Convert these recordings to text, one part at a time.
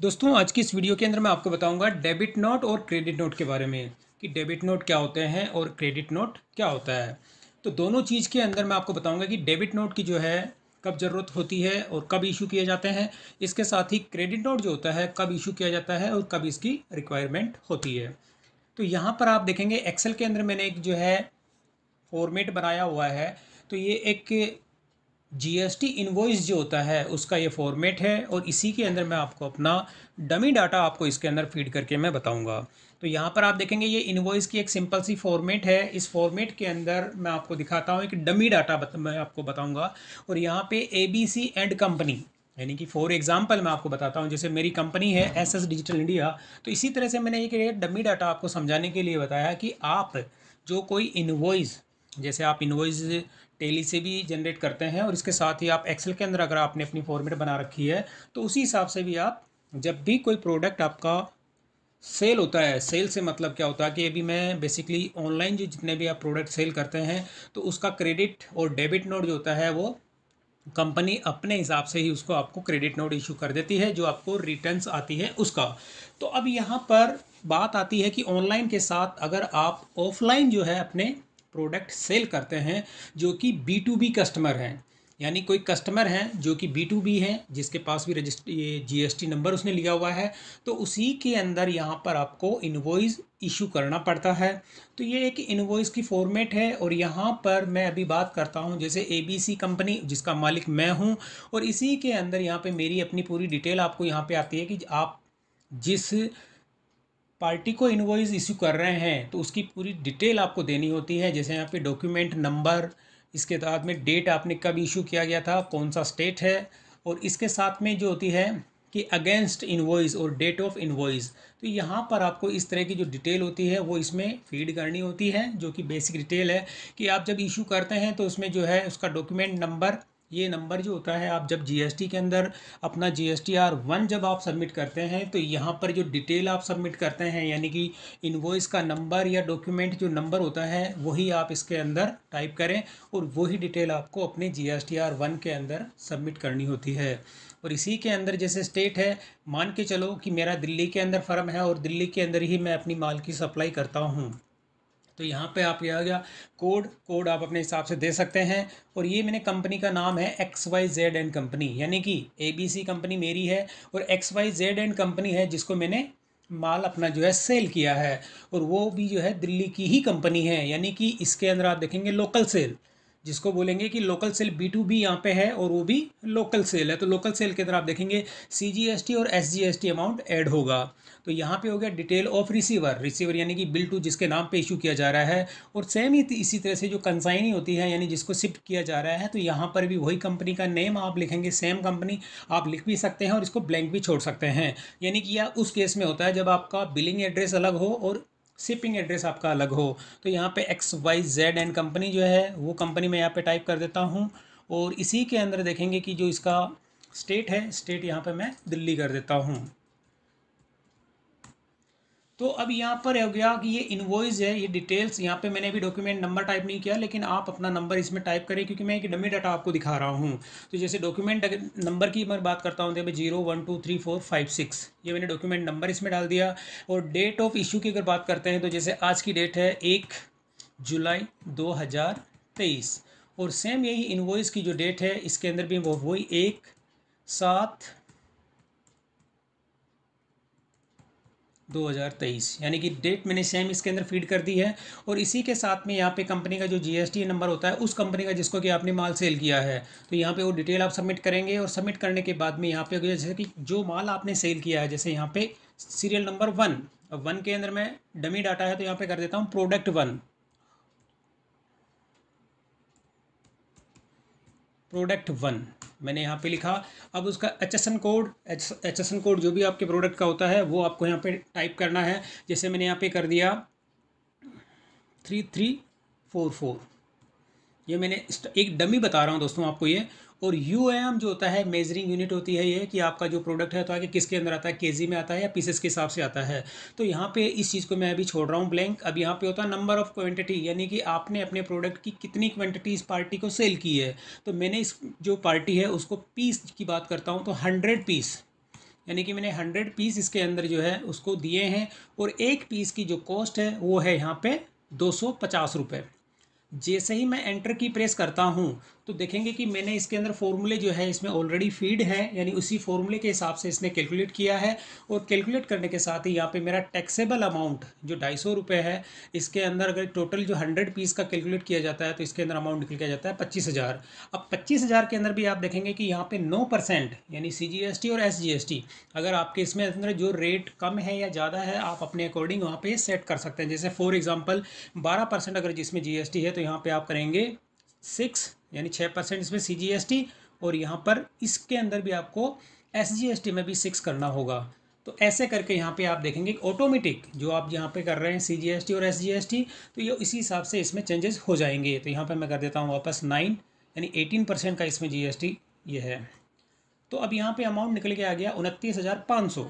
दोस्तों आज की इस वीडियो के अंदर मैं आपको बताऊंगा डेबिट नोट और क्रेडिट नोट के बारे में कि डेबिट नोट क्या होते हैं और क्रेडिट नोट क्या होता है तो दोनों चीज़ के अंदर मैं आपको बताऊंगा कि डेबिट नोट की जो है कब ज़रूरत होती है और कब इशू किए जाते हैं इसके साथ ही क्रेडिट नोट जो होता है कब इशू किया जाता है और कब इसकी रिक्वायरमेंट होती है तो यहाँ पर आप देखेंगे एक्सेल के अंदर मैंने एक जो है फॉर्मेट बनाया हुआ है तो ये एक जीएसटी इन्वॉइस जो होता है उसका ये फॉर्मेट है और इसी के अंदर मैं आपको अपना डमी डाटा आपको इसके अंदर फीड करके मैं बताऊंगा तो यहाँ पर आप देखेंगे ये इन्वॉइस की एक सिंपल सी फॉर्मेट है इस फॉर्मेट के अंदर मैं आपको दिखाता हूँ एक डमी डाटा बत, मैं आपको बताऊँगा और यहाँ पे A B C and company यानी कि फॉर एग्जाम्पल मैं आपको बताता हूँ जैसे मेरी कंपनी है एस एस डिजिटल इंडिया तो इसी तरह से मैंने ये डमी डाटा आपको समझाने के लिए बताया कि आप जो कोई इन्वॉइस जैसे आप इन्वॉइस टेली से भी जनरेट करते हैं और इसके साथ ही आप एक्सेल के अंदर अगर आपने अपनी फॉर्मेट बना रखी है तो उसी हिसाब से भी आप जब भी कोई प्रोडक्ट आपका सेल होता है सेल से मतलब क्या होता है कि अभी मैं बेसिकली ऑनलाइन जो जितने भी आप प्रोडक्ट सेल करते हैं तो उसका क्रेडिट और डेबिट नोट जो होता है वो कंपनी अपने हिसाब से ही उसको आपको क्रेडिट नोट इशू कर देती है जो आपको रिटर्न्स आती है उसका तो अब यहाँ पर बात आती है कि ऑनलाइन के साथ अगर आप ऑफलाइन जो है अपने प्रोडक्ट सेल करते हैं जो कि बी टू बी कस्टमर हैं यानी कोई कस्टमर हैं जो कि बी टू बी हैं जिसके पास भी रजिस्टर ये जीएसटी नंबर उसने लिया हुआ है तो उसी के अंदर यहाँ पर आपको इन्वॉइस इशू करना पड़ता है तो ये एक इन्वॉइस की फॉर्मेट है और यहाँ पर मैं अभी बात करता हूँ जैसे एबीसी कंपनी जिसका मालिक मैं हूँ और इसी के अंदर यहाँ पर मेरी अपनी पूरी डिटेल आपको यहाँ पर आती है कि आप जिस पार्टी को इन्वॉइस इशू कर रहे हैं तो उसकी पूरी डिटेल आपको देनी होती है जैसे यहाँ पे डॉक्यूमेंट नंबर इसके बाद में डेट आपने कब इशू किया गया था कौन सा स्टेट है और इसके साथ में जो होती है कि अगेंस्ट इन्वॉइस और डेट ऑफ इन्वॉइस तो यहाँ पर आपको इस तरह की जो डिटेल होती है वो इसमें फीड करनी होती है जो कि बेसिक डिटेल है कि आप जब इशू करते हैं तो उसमें जो है उसका डॉक्यूमेंट नंबर ये नंबर जो होता है आप जब जीएसटी के अंदर अपना G S T R one जब आप सबमिट करते हैं तो यहाँ पर जो डिटेल आप सबमिट करते हैं यानी कि इन्वॉइस का नंबर या डॉक्यूमेंट जो नंबर होता है वही आप इसके अंदर टाइप करें और वही डिटेल आपको अपने G S T R one के अंदर सबमिट करनी होती है और इसी के अंदर जैसे स्टेट है मान के चलो कि मेरा दिल्ली के अंदर फर्म है और दिल्ली के अंदर ही मैं अपनी माल की सप्लाई करता हूँ तो यहाँ पे आप आ गया कोड कोड आप अपने हिसाब से दे सकते हैं और ये मैंने कंपनी का नाम है X Y Z and company यानी कि ए बी सी कंपनी मेरी है और X Y Z and company है जिसको मैंने माल अपना जो है सेल किया है और वो भी जो है दिल्ली की ही कंपनी है यानी कि इसके अंदर आप देखेंगे लोकल सेल जिसको बोलेंगे कि local sale B to B यहाँ पे है और वो भी लोकल सेल है तो लोकल सेल के अंदर आप देखेंगे सी जी एस टी और S G S T amount add होगा तो यहाँ पे हो गया डिटेल ऑफ रिसीवर रिसीवर यानी कि बिल टू जिसके नाम पे इशू किया जा रहा है और सेम ही इसी तरह से जो कंसाइनी होती है यानी जिसको शिफ्ट किया जा रहा है तो यहाँ पर भी वही कंपनी का नेम आप लिखेंगे सेम कंपनी आप लिख भी सकते हैं और इसको ब्लैंक भी छोड़ सकते हैं यानी कि यह या उस केस में होता है जब आपका बिलिंग एड्रेस अलग हो और शिपिंग एड्रेस आपका अलग हो तो यहाँ पे X Y Z and company जो है वो कंपनी मैं यहाँ पे टाइप कर देता हूँ और इसी के अंदर देखेंगे कि जो इसका स्टेट है स्टेट यहाँ पे मैं दिल्ली कर देता हूँ तो अब यहाँ पर हो गया कि ये इन्वॉइस है ये डिटेल्स यहाँ पे मैंने अभी डॉक्यूमेंट नंबर टाइप नहीं किया लेकिन आप अपना नंबर इसमें टाइप करें क्योंकि मैं एक डमी डाटा आपको दिखा रहा हूँ तो जैसे डॉक्यूमेंट नंबर की मैं बात करता हूँ तो zero one two three four five six ये मैंने डॉक्यूमेंट नंबर इसमें डाल दिया और डेट ऑफ इशू की अगर बात करते हैं तो जैसे आज की डेट है एक जुलाई दो हज़ार तेईस और सेम यही इन्वॉइस की जो डेट है इसके अंदर भी वो वही एक सात 2023 यानी कि डेट मैंने सेम इसके अंदर फीड कर दी है और इसी के साथ में यहाँ पे कंपनी का जो जीएसटी नंबर होता है उस कंपनी का जिसको कि आपने माल सेल किया है तो यहाँ पे वो डिटेल आप सबमिट करेंगे और सबमिट करने के बाद में यहाँ पे जैसे कि जो माल आपने सेल किया है जैसे यहाँ पे सीरियल नंबर वन वन के अंदर मैं डमी डाटा है तो यहाँ पर कर देता हूँ प्रोडक्ट वन प्रोडक्ट वन मैंने यहाँ पे लिखा अब उसका H S N code H S N code जो भी आपके प्रोडक्ट का होता है वो आपको यहाँ पे टाइप करना है जैसे मैंने यहाँ पे कर दिया थ्री थ्री फोर फोर ये मैंने एक डमी बता रहा हूँ दोस्तों आपको ये और यू जो होता है मेजरिंग यूनिट होती है ये कि आपका जो प्रोडक्ट है तो आगे किसके अंदर आता है केजी में आता है या पीसेस के हिसाब से आता है तो यहाँ पे इस चीज़ को मैं अभी छोड़ रहा हूँ ब्लैंक अब यहाँ पे होता है नंबर ऑफ क्वांटिटी यानी कि आपने अपने प्रोडक्ट की कितनी क्वांटिटी इस पार्टी को सेल की है तो मैंने इस जो पार्टी है उसको पीस की बात करता हूँ तो हंड्रेड पीस यानी कि मैंने हंड्रेड पीस इसके अंदर जो है उसको दिए हैं और एक पीस की जो कॉस्ट है वो है यहाँ पर दो सौ पचास रुपये जैसे ही मैं एंटर की प्रेस करता हूँ तो देखेंगे कि मैंने इसके अंदर फॉर्मूले जो है इसमें ऑलरेडी फीड है यानी उसी फॉर्मूले के हिसाब से इसने कैलकुलेट किया है और कैलकुलेट करने के साथ ही यहाँ पे मेरा टैक्सेबल अमाउंट जो ढाई सौ रुपये है इसके अंदर अगर टोटल जो हंड्रेड पीस का कैलकुलेट किया जाता है तो इसके अंदर अमाउंट निकल किया जाता है पच्चीस हज़ार अब पच्चीस हज़ार के अंदर भी आप देखेंगे कि यहाँ पे नौ परसेंट यानी सी जी एस टी और एस जी एस टी अगर आपके इसमें अंदर जो रेट कम है या ज़्यादा है आप अपने अकॉर्डिंग वहाँ पर सेट कर सकते हैं जैसे फॉर एग्ज़ाम्पल बारह परसेंट अगर जिसमें जी एस टी है तो यहाँ पर आप करेंगे सिक्स यानी छः परसेंट इसमें सी जी एस टी और यहाँ पर इसके अंदर भी आपको एस जी एस टी में भी सिक्स करना होगा तो ऐसे करके यहाँ पे आप देखेंगे ऑटोमेटिक जो आप यहाँ पे कर रहे हैं सी जी एस टी और एस जी एस टी तो ये इसी हिसाब से इसमें चेंजेस हो जाएंगे तो यहाँ पे मैं कर देता हूँ वापस नाइन यानी एटीन परसेंट का इसमें जी एस टी ये है तो अब यहाँ पे अमाउंट निकल के आ गया उनतीस हज़ार पाँच सौ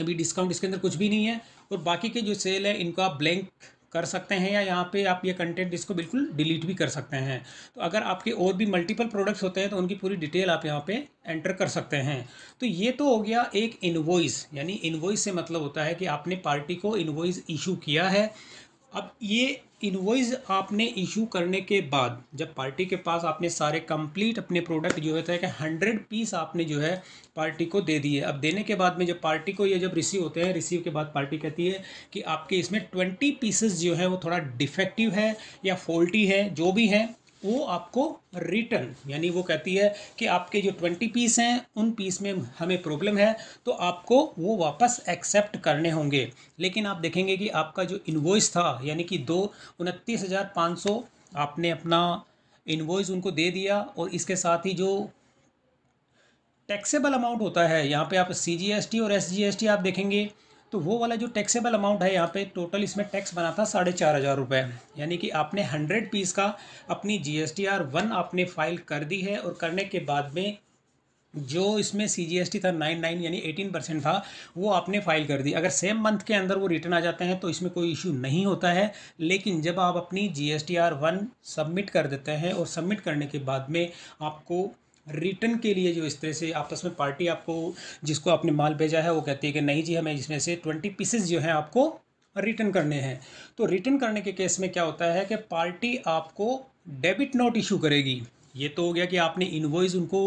अभी डिस्काउंट इसके अंदर कुछ भी नहीं है और बाकी के जो सेल है इनका ब्लैंक कर सकते हैं या यहाँ पे आप ये कंटेंट इसको बिल्कुल डिलीट भी कर सकते हैं तो अगर आपके और भी मल्टीपल प्रोडक्ट्स होते हैं तो उनकी पूरी डिटेल आप यहाँ पे एंटर कर सकते हैं तो ये तो हो गया एक इन्वॉइस यानी इन्वॉइस से मतलब होता है कि आपने पार्टी को इन्वॉइस इशू किया है अब ये इन्वॉइस आपने इशू करने के बाद जब पार्टी के पास आपने सारे कंप्लीट अपने प्रोडक्ट जो है कि हंड्रेड पीस आपने जो है पार्टी को दे दिए अब देने के बाद में जब पार्टी को ये जब रिसीव होते हैं रिसीव के बाद पार्टी कहती है कि आपके इसमें ट्वेंटी पीसेस जो है वो थोड़ा डिफेक्टिव है या फॉल्टी है जो भी है वो आपको रिटर्न यानी वो कहती है कि आपके जो ट्वेंटी पीस हैं उन पीस में हमें प्रॉब्लम है तो आपको वो वापस एक्सेप्ट करने होंगे लेकिन आप देखेंगे कि आपका जो इन्वॉइस था यानी कि दो उनतीस हज़ार पाँच सौ आपने अपना इन्वॉइस उनको दे दिया और इसके साथ ही जो टैक्सेबल अमाउंट होता है यहाँ पे आप सी जी एस टी और एस जी एस टी आप देखेंगे तो वो वाला जो टैक्सेबल अमाउंट है यहाँ पे टोटल इसमें टैक्स बना था साढ़े चार हज़ार रुपये यानी कि आपने हंड्रेड पीस का अपनी G S T R one आपने फाइल कर दी है और करने के बाद में जो इसमें सी जी एस टी था नाइन नाइन यानी एटीन परसेंट था वो आपने फाइल कर दी अगर सेम मंथ के अंदर वो रिटर्न आ जाते हैं तो इसमें कोई इशू नहीं होता है लेकिन जब आप अपनी G S T R one submit कर देते हैं और सबमिट करने के बाद में आपको रिटर्न के लिए जो इस तरह से आपस में पार्टी आपको जिसको आपने माल भेजा है वो कहती है कि नहीं जी हमें इसमें से ट्वेंटी पीसेज जो हैं आपको रिटर्न करने हैं तो रिटर्न करने के केस में क्या होता है कि पार्टी आपको डेबिट नोट इशू करेगी ये तो हो गया कि आपने इनवॉइस उनको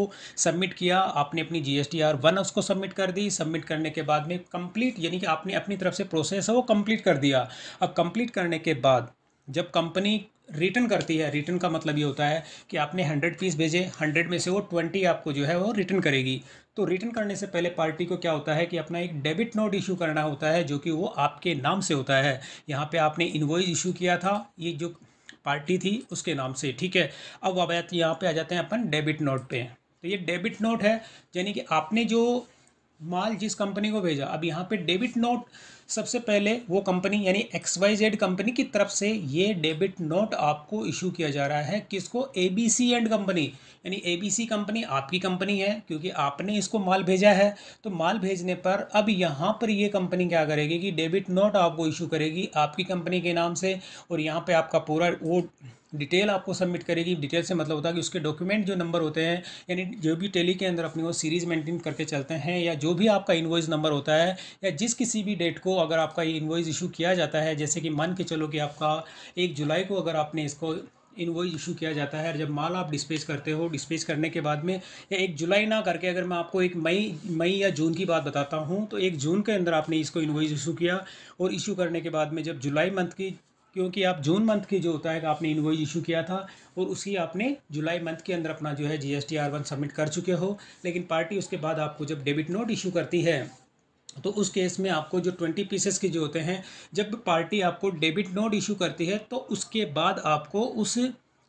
सबमिट किया आपने अपनी G S T R one उसको सबमिट कर दी सबमिट करने के बाद में कंप्लीट यानी कि आपने अपनी तरफ से प्रोसेस है वो कंप्लीट कर दिया अब कंप्लीट करने के बाद जब कंपनी रिटर्न करती है रिटर्न का मतलब ये होता है कि आपने हंड्रेड पीस भेजे हंड्रेड में से वो ट्वेंटी आपको जो है वो रिटर्न करेगी तो रिटर्न करने से पहले पार्टी को क्या होता है कि अपना एक डेबिट नोट इशू करना होता है जो कि वो आपके नाम से होता है यहाँ पे आपने इन्वॉइस इशू किया था ये जो पार्टी थी उसके नाम से ठीक है अब अब यहाँ पर आ जाते हैं अपन डेबिट नोट पर तो ये डेबिट नोट है यानी कि आपने जो माल जिस कंपनी को भेजा अब यहाँ पर डेबिट नोट सबसे पहले वो कंपनी यानी एक्स वाई जेड कंपनी की तरफ से ये डेबिट नोट आपको इशू किया जा रहा है किसको A B C and company यानी ए बी सी कंपनी आपकी कंपनी है क्योंकि आपने इसको माल भेजा है तो माल भेजने पर अब यहाँ पर ये कंपनी क्या करेगी कि डेबिट नोट आपको इशू करेगी आपकी कंपनी के नाम से और यहाँ पर आपका पूरा वो डिटेल आपको सबमिट करेगी डिटेल से मतलब होता है कि उसके डॉक्यूमेंट जो नंबर होते हैं यानी जो भी टेली के अंदर अपनी वो सीरीज़ मेंटेन करके चलते हैं या जो भी आपका इन्वॉइस नंबर होता है या जिस किसी भी डेट को अगर आपका ये इन्वॉइस इशू किया जाता है जैसे कि मान के चलो कि आपका एक जुलाई को अगर आपने इसको इन्वॉइस इशू किया जाता है और जब माल आप डिस्पेच करते हो डिस्पेच करने के बाद में या एक जुलाई ना करके अगर मैं आपको एक मई मई या जून की बात बताता हूँ तो एक जून के अंदर आपने इसको इन्वॉइस इशू किया और इशू करने के बाद में जब जुलाई मंथ की क्योंकि आप जून मंथ की जो होता है कि आपने इन्वॉइस इशू किया था और उसी आपने जुलाई मंथ के अंदर अपना जो है G S T R one submit कर चुके हो लेकिन पार्टी उसके बाद आपको जब डेबिट नोट इशू करती है तो उस केस में आपको जो ट्वेंटी पीसेस के जो होते हैं जब पार्टी आपको डेबिट नोट इशू करती है तो उसके बाद आपको उस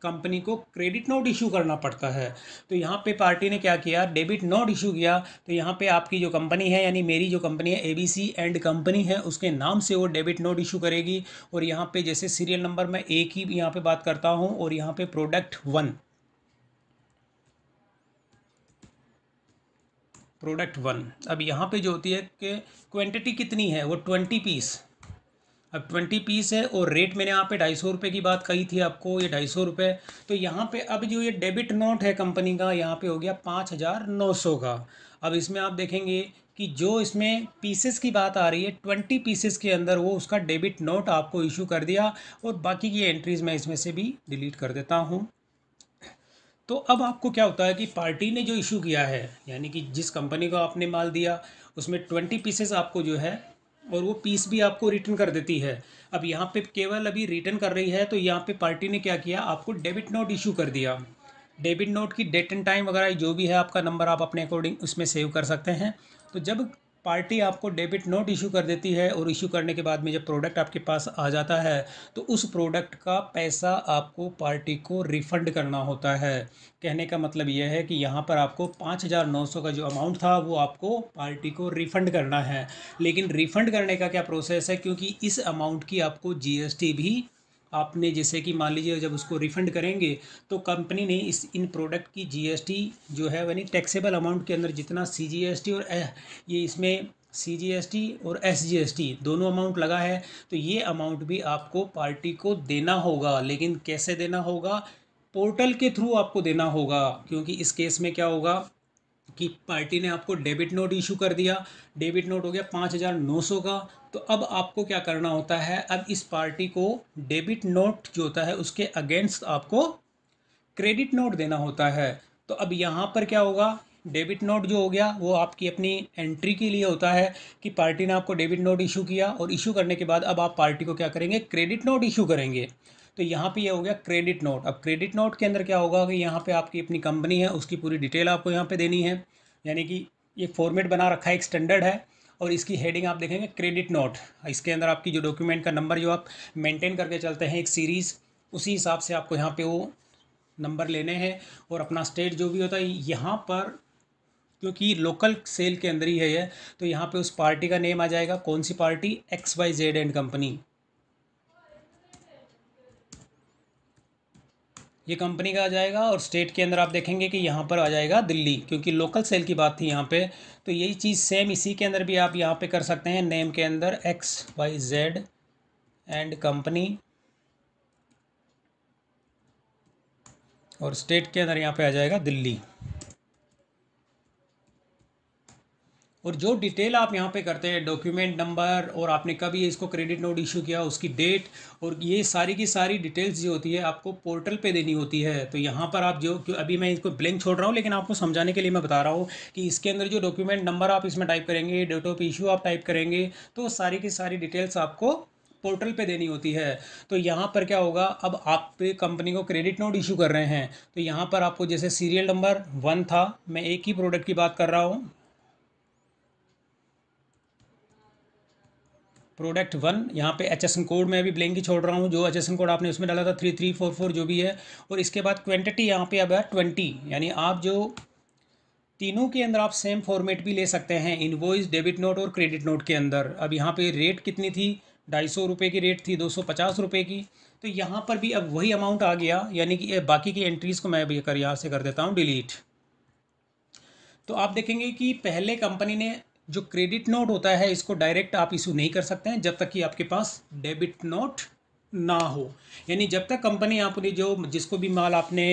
कंपनी को क्रेडिट नोट इशू करना पड़ता है तो यहाँ पे पार्टी ने क्या किया डेबिट नोट इशू किया तो यहाँ पे आपकी जो कंपनी है यानी मेरी जो कंपनी है एबीसी एंड कंपनी है उसके नाम से वो डेबिट नोट इशू करेगी और यहाँ पे जैसे सीरियल नंबर मैं एक ही यहाँ पे बात करता हूँ और यहाँ पे प्रोडक्ट वन प्रोडक्ट वन अब यहाँ पे जो होती है कि क्वांटिटी कितनी है वो ट्वेंटी पीस अब ट्वेंटी पीस है और रेट मैंने यहाँ पे ढाई सौ रुपये की बात कही थी आपको ये ढाई सौ रुपये तो यहाँ पे अब जो ये डेबिट नोट है कंपनी का यहाँ पे हो गया पाँच हज़ार नौ सौ का अब इसमें आप देखेंगे कि जो इसमें पीसेस की बात आ रही है ट्वेंटी पीसेस के अंदर वो उसका डेबिट नोट आपको इशू कर दिया और बाकी की एंट्रीज़ मैं इसमें से भी डिलीट कर देता हूँ तो अब आपको क्या होता है कि पार्टी ने जो इशू किया है यानी कि जिस कंपनी को आपने माल दिया उसमें ट्वेंटी पीसेस आपको जो है और वो पीस भी आपको रिटर्न कर देती है अब यहाँ पे केवल अभी रिटर्न कर रही है तो यहाँ पे पार्टी ने क्या किया आपको डेबिट नोट इशू कर दिया डेबिट नोट की डेट एंड टाइम वगैरह जो भी है आपका नंबर आप अपने अकॉर्डिंग उसमें सेव कर सकते हैं तो जब पार्टी आपको डेबिट नोट इशू कर देती है और इशू करने के बाद में जब प्रोडक्ट आपके पास आ जाता है तो उस प्रोडक्ट का पैसा आपको पार्टी को रिफ़ंड करना होता है कहने का मतलब यह है कि यहाँ पर आपको पाँच हज़ार नौ सौ का जो अमाउंट था वो आपको पार्टी को रिफ़ंड करना है लेकिन रिफ़ंड करने का क्या प्रोसेस है क्योंकि इस अमाउंट की आपको जी भी आपने जैसे कि मान लीजिए जब उसको रिफंड करेंगे तो कंपनी ने इस इन प्रोडक्ट की जीएसटी जो है यानी टैक्सेबल अमाउंट के अंदर जितना सीजीएसटी और ये इसमें सीजीएसटी और एसजीएसटी दोनों अमाउंट लगा है तो ये अमाउंट भी आपको पार्टी को देना होगा लेकिन कैसे देना होगा पोर्टल के थ्रू आपको देना होगा क्योंकि इस केस में क्या होगा कि पार्टी ने आपको डेबिट नोट इशू कर दिया डेबिट नोट हो गया पाँच हज़ार नौ सौ का तो अब आपको क्या करना होता है अब इस पार्टी को डेबिट नोट जो होता है उसके अगेंस्ट आपको क्रेडिट नोट देना होता है तो अब यहाँ पर क्या होगा डेबिट नोट जो हो गया वो आपकी अपनी एंट्री के लिए होता है कि पार्टी ने आपको डेबिट नोट इशू किया और इशू करने के बाद अब आप पार्टी को क्या करेंगे क्रेडिट नोट इशू करेंगे तो यहाँ पे ये यह हो गया क्रेडिट नोट अब क्रेडिट नोट के अंदर क्या होगा कि यहाँ पे आपकी अपनी कंपनी है उसकी पूरी डिटेल आपको यहाँ पे देनी है यानी कि ये फॉर्मेट बना रखा है एक स्टैंडर्ड है और इसकी हेडिंग आप देखेंगे क्रेडिट नोट इसके अंदर आपकी जो डॉक्यूमेंट का नंबर जो आप मेनटेन करके चलते हैं एक सीरीज़ उसी हिसाब से आपको यहाँ पर वो नंबर लेने हैं और अपना स्टेट जो भी होता है यहाँ पर क्योंकि लोकल सेल के अंदर ही है ये तो यहाँ पे उस पार्टी का नेम आ जाएगा कौन सी party X Y Z and company ये कंपनी का आ जाएगा और स्टेट के अंदर आप देखेंगे कि यहाँ पर आ जाएगा दिल्ली क्योंकि लोकल सेल की बात थी यहाँ पे तो यही चीज़ सेम इसी के अंदर भी आप यहाँ पे कर सकते हैं नेम के अंदर X Y Z and company और स्टेट के अंदर यहाँ पे आ जाएगा दिल्ली और जो डिटेल आप यहाँ पे करते हैं डॉक्यूमेंट नंबर और आपने कभी इसको क्रेडिट नोट इशू किया उसकी डेट और ये सारी की सारी डिटेल्स जो होती है आपको पोर्टल पे देनी होती है तो यहाँ पर आप जो अभी मैं इसको ब्लैंक छोड़ रहा हूँ लेकिन आपको समझाने के लिए मैं बता रहा हूँ कि इसके अंदर जो डॉक्यूमेंट नंबर आप इसमें टाइप करेंगे डेट ऑफ इशू आप टाइप करेंगे तो सारी की सारी डिटेल्स आपको पोर्टल पे देनी होती है तो यहाँ पर क्या होगा अब आप पे कंपनी को क्रेडिट नोट इशू कर रहे हैं तो यहाँ पर आपको जैसे सीरियल नंबर वन था मैं एक ही प्रोडक्ट की बात कर रहा हूँ प्रोडक्ट वन यहाँ पे एच कोड मैं अभी ब्लैंक ही छोड़ रहा हूँ जो एच कोड आपने उसमें डाला था थ्री थ्री फोर फोर जो भी है और इसके बाद क्वान्टिटी यहाँ पे अब है ट्वेंटी यानी आप जो तीनों के अंदर आप सेम फॉर्मेट भी ले सकते हैं इनवॉइस डेबिट नोट और क्रेडिट नोट के अंदर अब यहाँ पे रेट कितनी थी ढाई सौ रुपये की रेट थी दो सौ पचास रुपये की तो यहाँ पर भी अब वही अमाउंट आ गया यानी कि बाकी की एंट्रीज़ को मैं अभी कर यहाँ से कर देता हूँ डिलीट तो आप देखेंगे कि पहले कंपनी ने जो क्रेडिट नोट होता है इसको डायरेक्ट आप इशू नहीं कर सकते हैं जब तक कि आपके पास डेबिट नोट ना हो यानी जब तक कंपनी आपने जो जिसको भी माल आपने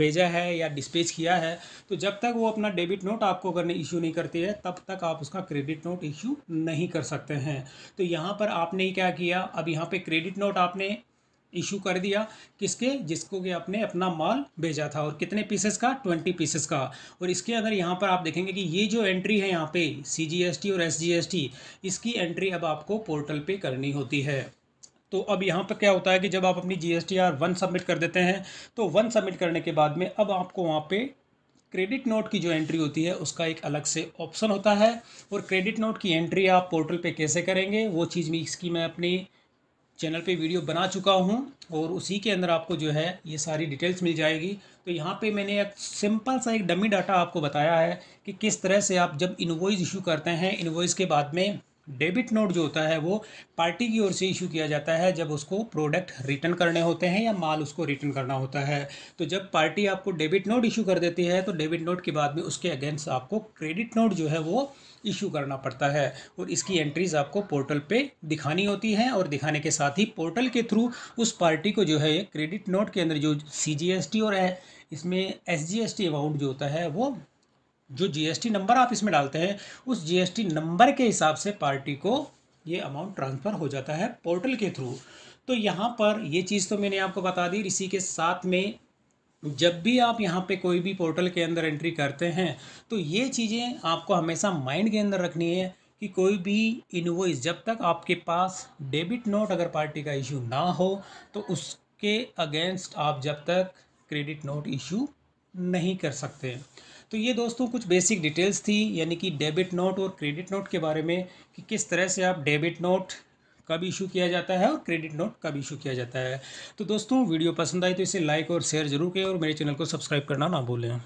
भेजा है या डिस्पेच किया है तो जब तक वो अपना डेबिट नोट आपको अगर इशू नहीं करती है तब तक आप उसका क्रेडिट नोट इशू नहीं कर सकते हैं तो यहाँ पर आपने क्या किया अब यहाँ पे क्रेडिट नोट आपने इशू कर दिया किसके जिसको कि आपने अपना माल भेजा था और कितने पीसेस का ट्वेंटी पीसेस का और इसके अगर यहाँ पर आप देखेंगे कि ये जो एंट्री है यहाँ पे सी और एस इसकी एंट्री अब आपको पोर्टल पे करनी होती है तो अब यहाँ पर क्या होता है कि जब आप अपनी G S T R one submit कर देते हैं तो वन सबमिट करने के बाद में अब आपको वहाँ पर क्रेडिट नोट की जो एंट्री होती है उसका एक अलग से ऑप्शन होता है और क्रेडिट नोट की एंट्री आप पोर्टल पे कैसे करेंगे वो चीज़ भी इसकी मैं अपनी चैनल पे वीडियो बना चुका हूँ और उसी के अंदर आपको जो है ये सारी डिटेल्स मिल जाएगी तो यहाँ पे मैंने एक सिंपल सा एक डमी डाटा आपको बताया है कि किस तरह से आप जब इन्वॉइस इशू करते हैं इन्वॉइस के बाद में डेबिट नोट जो होता है वो पार्टी की ओर से इशू किया जाता है जब उसको प्रोडक्ट रिटर्न करने होते हैं या माल उसको रिटर्न करना होता है तो जब पार्टी आपको डेबिट नोट इशू कर देती है तो डेबिट नोट के बाद में उसके अगेंस्ट आपको क्रेडिट नोट जो है वो इशू करना पड़ता है और इसकी एंट्रीज आपको पोर्टल पे दिखानी होती हैं और दिखाने के साथ ही पोर्टल के थ्रू उस पार्टी को जो है क्रेडिट नोट के अंदर जो सी और है इसमें एस अमाउंट जो होता है वो जो जीएसटी नंबर आप इसमें डालते हैं उस जीएसटी नंबर के हिसाब से पार्टी को ये अमाउंट ट्रांसफ़र हो जाता है पोर्टल के थ्रू तो यहाँ पर ये चीज़ तो मैंने आपको बता दी इसी के साथ में जब भी आप यहाँ पे कोई भी पोर्टल के अंदर एंट्री करते हैं तो ये चीज़ें आपको हमेशा माइंड के अंदर रखनी है कि कोई भी इनवॉइस जब तक आपके पास डेबिट नोट अगर पार्टी का इशू ना हो तो उसके अगेंस्ट आप जब तक क्रेडिट नोट इशू नहीं कर सकते तो ये दोस्तों कुछ बेसिक डिटेल्स थी यानी कि डेबिट नोट और क्रेडिट नोट के बारे में कि किस तरह से आप डेबिट नोट कब इशू किया जाता है और क्रेडिट नोट कब इशू किया जाता है तो दोस्तों वीडियो पसंद आई तो इसे लाइक और शेयर जरूर करें और मेरे चैनल को सब्सक्राइब करना ना भूलें